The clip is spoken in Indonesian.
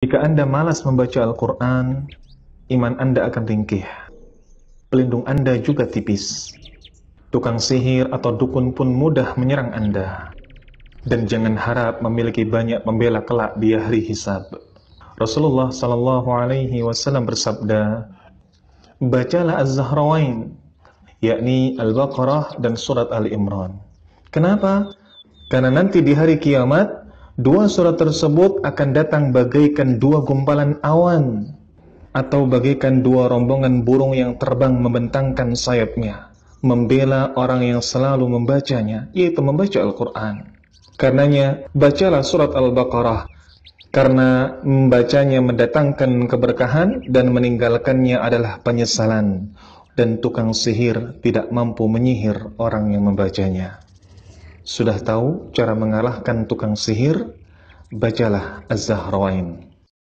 Jika Anda malas membaca Al-Quran, iman Anda akan ringkih. Pelindung Anda juga tipis. Tukang sihir atau dukun pun mudah menyerang Anda. Dan jangan harap memiliki banyak pembela kelak di hari hisab. Rasulullah Shallallahu Alaihi Wasallam bersabda, bacalah Az-Zahrawain, yakni Al-Baqarah dan Surat al Imran. Kenapa? Karena nanti di hari kiamat Dua surat tersebut akan datang bagaikan dua gumpalan awan atau bagaikan dua rombongan burung yang terbang membentangkan sayapnya, membela orang yang selalu membacanya, yaitu membaca Al-Quran. Karenanya, bacalah surat Al-Baqarah, karena membacanya mendatangkan keberkahan dan meninggalkannya adalah penyesalan, dan tukang sihir tidak mampu menyihir orang yang membacanya. Sudah tahu cara mengalahkan tukang sihir? Bacalah Az-Zahrawain.